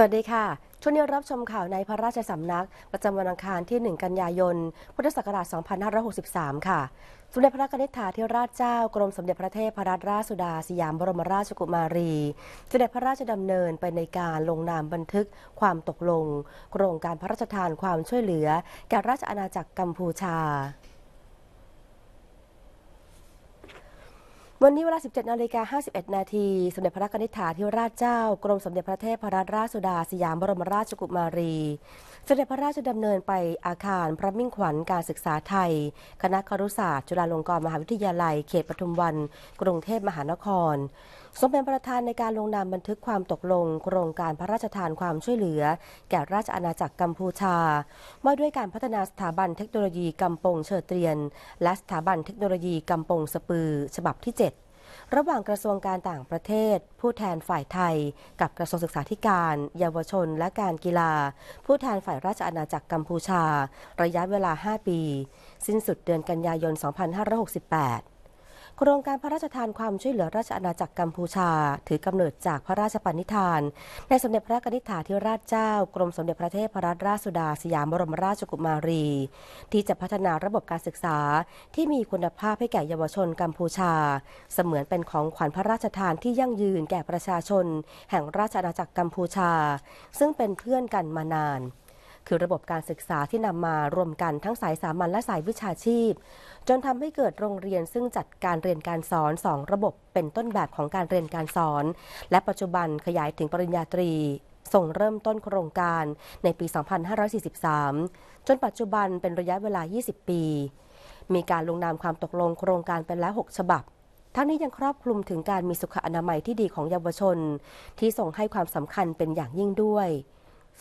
สวัสดีค่ะช่วงนี้รับชมข่าวในพระราชสำนักประจำวันอังคารที่ 1 กันยายน พุทธศักราช 2563 ค่ะ สมเด็จพระนิธิธาธิราชเจ้ากรมสมเด็จพระเทพรัตนราชสุดาสยามบรมราชกุมารีเสด็จพระราชดำเนินไปในการลงนามบันทึกความตกลง โครงการพระราชทานความช่วยเหลือแก่ราชอาณาจักรกัมพูชาวันนี้เวลา 17นาฬิกา51นาทีสมเด็จพระนิธิฐาธิราชเจ้ากรมสมเด็จพระเทพรัตนราชสุดาสยามบรมราชกุมารีเสด็จพระราชดำเนินไปอาคารพระมิ่งขวัญการศึกษาไทย คณะครุศาสตร์จุฬาลงกรณ์มหาวิทยาลัย เขตปทุมวัน กรุงเทพมหานคร สมเป็นประธานในการลงนามบันทึกความตกลง โครงการพระราชทานความช่วยเหลือ แก่ราชอาณาจักรกัมพูชาว่าด้วยการพัฒนาสถาบันเทคโนโลยีกำปงเชอเตียนและสถาบันเทคโนโลยีกำปงสปือ ฉบับที่ 7ระหว่างกระทรวงการต่างประเทศ ผู้แทนฝ่ายไทย กับกระทรวงศึกษาธิการ เยาวชนและการกีฬา ผู้แทนฝ่ายราชอาณาจักรกัมพูชา ระยะเวลา 5 ปี สิ้นสุดเดือนกันยายน 2568โครงการพระราชทานความช่วยเหลือราชอาณาจักรกัมพูชา ถือกำเนิดจากพระราชปณิธาน ในสมเด็จพระกนิษฐาธิราชเจ้า กรมสมเด็จพระเทพรัตนราชสุดาสยามบรมราชกุมารี ที่จะพัฒนาระบบการศึกษาที่มีคุณภาพให้แก่เยาวชนกัมพูชา เสมือนเป็นของขวัญพระราชทานที่ยั่งยืนแก่ประชาชน แห่งราชอาณาจักรกัมพูชา ซึ่งเป็นเพื่อนกันมานานคือระบบการศึกษาที่นำมารวมกัน ทั้งสายสามัญและสายวิชาชีพ จนทำให้เกิดโรงเรียนซึ่งจัดการเรียนการสอน 2 ระบบเป็นต้นแบบของการเรียนการสอน และปัจจุบันขยายถึงปริญญาตรี ส่งเริ่มต้นโครงการในปี 2543 จนปัจจุบันเป็นระยะเวลา 20 ปี มีการลงนามความตกลงโครงการเป็นแล้ว 6 ฉบับ ทั้งนี้ยังครอบคลุมถึงการมีสุขอนามัยที่ดีของเยาวชน ที่ส่งให้ความสำคัญเป็นอย่างยิ่งด้วย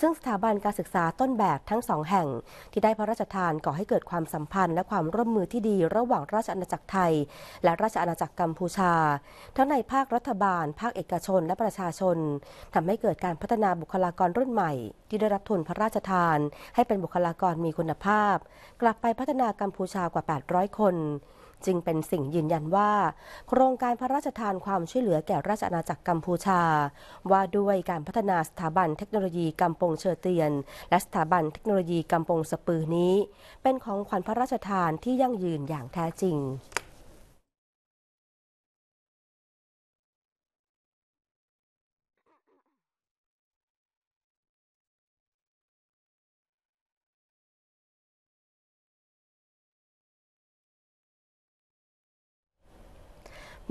ซึ่งสถาบันการศึกษาต้นแบบทั้งสองแห่งที่ได้พระราชทานก่อให้เกิดความสัมพันธ์และความร่วมมือที่ดีระหว่างราชอาณาจักรไทย และราชอาณาจักรกัมพูชาทั้งในภาครัฐบาล ภาคเอกชนและประชาชน ทำให้เกิดการพัฒนาบุคลากรรุ่นใหม่ ที่ได้รับทุนพระราชทานให้เป็นบุคลากรมีคุณภาพ กลับไปพัฒนากัมพูชากว่า800คนจึงเป็นสิ่งยืนยันว่าโครงการพระราชทานความช่วยเหลือแก่ราชอาณาจักรกัมพูชา ว่าด้วยการพัฒนาสถาบันเทคโนโลยีกัมปงเชอเตียนและสถาบันเทคโนโลยีกัมปงสปือนี้ เป็นของขวัญพระราชทานที่ยั่งยืนอย่างแท้จริง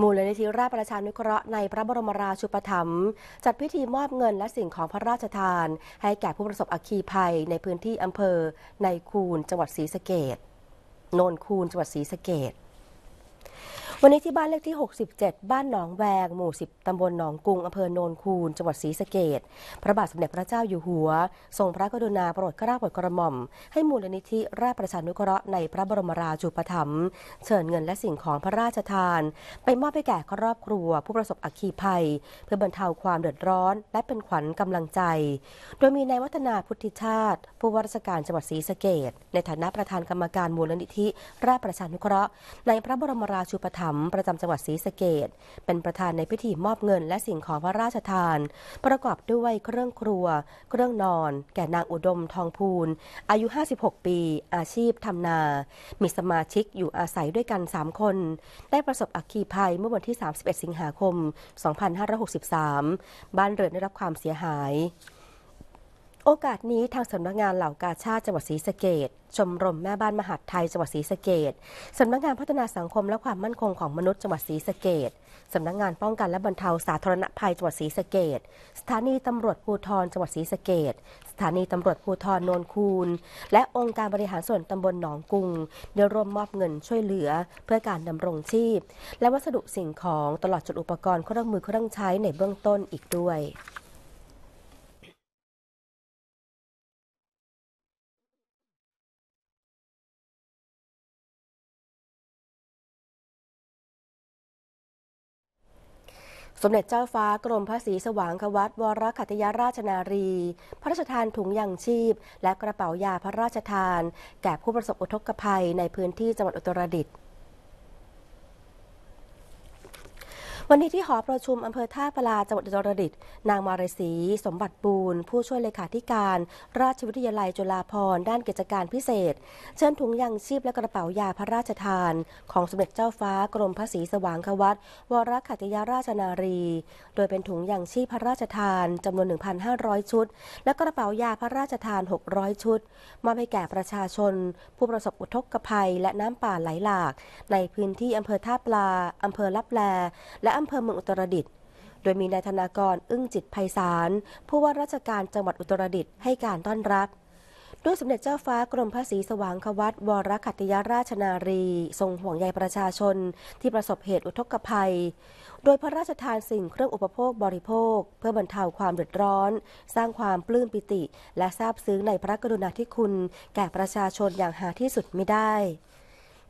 มูลนิธิราชประชานุเคราะห์ในพระบรมราชูปถัมภ์จัดพิธีมอบเงินและสิ่งของพระราชทาน ให้แก่ผู้ประสบอัคคีภัยในพื้นที่อำเภอในคูนจังหวัดศรีสะเกดโนนคูนจังหวัดศรีสะเกดวันนี้ที่บ้านเลขที่ 67 บ้านหนองแวงหมู่ 10 ตำบลหนองกุง อำเภอโนนคูน จังหวัดศรีสะเกดพระบาทสมเด็จพระเจ้าอยู่หัว ทรงพระกรุณาโปรดเกล้าโปรดกระหม่อม ให้มูลนิธิราชประชานุเคราะห์ในพระบรมราชูปถัมภ์เชิญเงินและสิ่งของพระราชทาน ไปมอบให้แก่ครอบครัว ผู้ประสบอัคคีภัย เพื่อบรรเทาความเดือดร้อน และเป็นขวัญกำลังใจ โดยมีนายวัฒนาพุทธิชาติ ผู้ว่าราชการจังหวัดศรีสะเกดในฐานะประธานกรรมการมูลนิธิราชประชานุเคราะห์ในพระบรมราชูปถัมภ์ำประจำจังหวัดศรีสะเกดเป็นประธานในพิธีมอบเงินและสิ่งของพระราชทาน ประกอบด้วยเครื่องครัว เครื่องนอน แก่นางอุดมทองพูล อายุ 56 ปี อาชีพทำนา มีสมาชิกอยู่อาศัยด้วยกัน 3 คน ได้ประสบอัคคีภัยเมื่อวันที่ 31 สิงหาคม 2563 บ้านเรือนได้รับความเสียหายโอกาสนี้ทางสำนักงานเหล่ากาชาติจังหวัดศรีสะเกดชมรมแม่บ้านมหาดไทยจังหวัดศรีสะเกดสำนักงานพัฒนาสังคมและความมั่นคงของมนุษย์จังหวัดศรีสะเกดสำนักงานป้องกันและบรรเทาสาธารณภัยจังหวัดศรีสะเกดสถานีตำรวจภูธรจังหวัดศรีสะเกดสถานีตำรวจภูธรโนนคูน และองค์การบริหารส่วนตำบลหนองกุงได้ร่วมมอบเงินช่วยเหลือ เพื่อการดำรงชีพ และวัสดุสิ่งของตลอดจนอุปกรณ์เครื่องมือเครื่องใช้ในเบื้องต้นอีกด้วยสมเด็จเจ้าฟ้ากรมพระศรีสว่างควัตวรคัตยราชนารี พระราชทานถุงยางชีพ และกระเป๋ายาพระราชทาน แก่ผู้ประสบอุทกภัยในพื้นที่จังหวัดอุตรดิตถ์วันนี้ที่หอประชุมอำเภอท่าปลาจังหวัดจุตรดิตนางมารสีสมบัติบูรณ์ผู้ช่วยเลขาธิการ ราชวิทยาลัยจุฬาภรณ์ด้านกิจการพิเศษ เชิญถุงยางชีพและกระเป๋ายาพระราชทาน ของสมเด็จเจ้าฟ้า กรมพระศรีสว่างควัตวรขัตยาราชนารี โดยเป็นถุงยางชีพพระราชทานจำนวน 1,500 ชุด และกระเป๋ายาพระราชทาน 600 ชุดมอบให้แก่ประชาชน ผู้ประสบอุทกภัยและน้ำป่าไหลหลากในพื้นที่อำเภอท่าปลาอำเภอลับแลและอำเภอเมืองอุตรดิตถ์โดยมีนายธนากรอึ้งจิตไพศาล ผู้ว่าราชการจังหวัดอุตรดิตถ์ให้การต้อนรับ ด้วยสมเด็จเจ้าฟ้ากรมพระศรีสว่างควัตวรคัตยราชนารี ทรงห่วงใยประชาชนที่ประสบเหตุอุทกภัย โดยพระราชทานสิ่งเครื่องอุปโภคบริโภค เพื่อบรรเทาความเดือดร้อน สร้างความปลื้มปิติ และซาบซึ้งในพระกรุณาธิคุณแก่ประชาชนอย่างหาที่สุดไม่ได้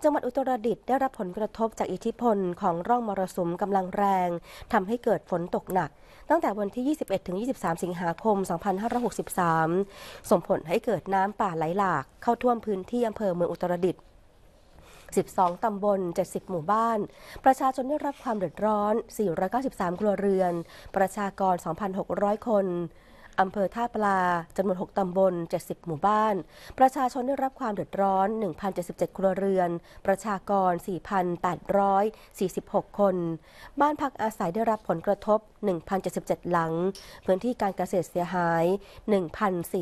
จังหวัดอุตรดิตถ์ได้รับผลกระทบจากอิทธิพลของร่องมรสุมกำลังแรงทำให้เกิดฝนตกหนัก ตั้งแต่วันที่ 21ถึง23 สิงหาคม 2563 ส่งผลให้เกิดน้ำป่าไหลหลาก เข้าท่วมพื้นที่อำเภอเมืองอุตรดิตถ์ 12 ตำบล 70 หมู่บ้าน ประชาชนได้รับความเดือดร้อน 493 ครัวเรือน ประชากร 2,600 คนอำเภอท่าปลาจำนวน6ตำบล 70 หมู่บ้าน ประชาชนได้รับความเดือดร้อน 1,077 ครัวเรือน ประชากร 4,846 คน บ้านพักอาศัยได้รับผลกระทบ 1,077 หลัง พื้นที่การเกษตรเสียหาย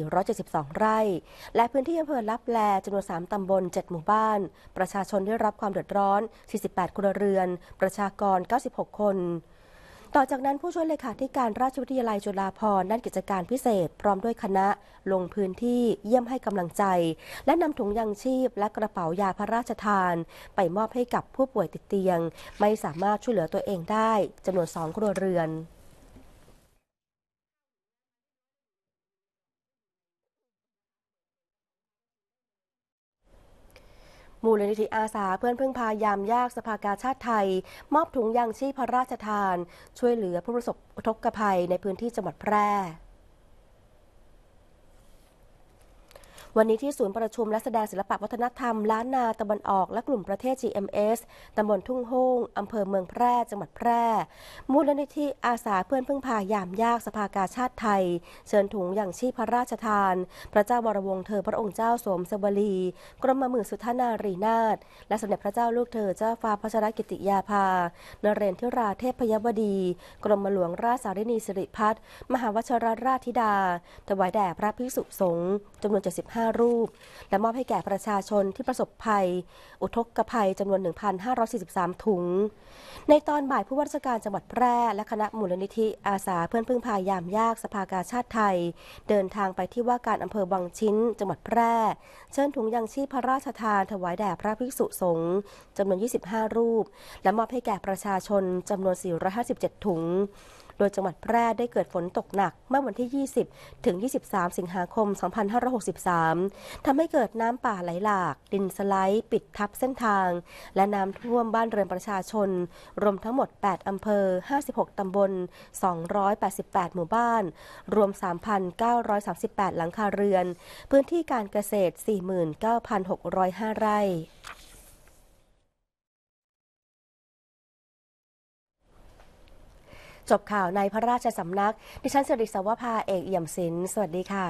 1,472 ไร่ และพื้นที่อำเภอลับแล จำนวน 3 ตำบล 7 หมู่บ้าน ประชาชนได้รับความเดือดร้อน 48 ครัวเรือน ประชากร 96 คนต่อจากนั้นผู้ช่วยเลขาธิการราชวิทยาลัยจุฬาภรณ์ด้านกิจการพิเศษ พร้อมด้วยคณะลงพื้นที่เยี่ยมให้กำลังใจ และนำถุงยางชีพและกระเป๋ายาพระราชทาน ไปมอบให้กับผู้ป่วยติดเตียง ไม่สามารถช่วยเหลือตัวเองได้จำนวนสองครัวเรือนมูลนิธิอาสาเพื่อนพึ่งพายามยากสภากาชาติไทย มอบถุงยางชีพพระราชทาน ช่วยเหลือผู้ประสบอุทกภัยในพื้นที่จังหวัดแพร่วันนี้ที่ศูนย์ประชุมและแสดงศิลปะวัฒนธรรมล้านนาตะบันออกและกลุ่มประเทศ GMS ตำบลทุ่งโฮงอำเภอเมืองแพร่จังหวัดแพร่ มูลนิธิอาสาเพื่อนพึ่งพายามยากสภากาชาติไทย เชิญถุงอย่างชีพพระราชทาน พระเจ้าวรวงเธอพระองค์เจ้าสมสวรีกรมหมื่นสุทนารีนาถและสมเด็จพระเจ้าลูกเธอเจ้าฟ้าพระชรกิติยาภานเรนทิราเทพพยบดีกรมหลวงราชสารินีสิริพัฒมหาวชรราชธิดา ถวายแด่พระภิกษุสงฆ์จำนวน75 5รูป และมอบให้แก่ประชาชนที่ประสบภัย อุทกภัยจำนวน 1,543 ถุง ในตอนบ่ายผู้ว่าราชการจังหวัดแพร่ และคณะมูลนิธิ อาสาเพื่อนพึ่งพายามยากสภากาชาติไทย เดินทางไปที่ว่าการอำเภอวังชิ้นจังหวัดแพร่ เชิญถุงยังชีพพระราชทานถวายแด่พระภิกษุสงฆ์จำนวน 25 รูป และมอบให้แก่ประชาชนจำนวน 457 ถุงโดยจังหวัดแพร่ได้เกิดฝนตกหนักเมื่อวันที่ 20 ถึง 23 สิงหาคม 2563 ทำให้เกิดน้ำป่าไหลหลาก ดินสไลด์ ปิดทับเส้นทาง และน้ำท่วมบ้านเรือนประชาชน รวมทั้งหมด 8 อำเภอ 56 ตำบล 288 หมู่บ้าน รวม 3,938 หลังคาเรือน พื้นที่การเกษตร 49,605 ไร่จบข่าวในพระราชสำนักดิฉันสิริสวัภาเอกเอี่ยมศิลป์สวัสดีค่ะ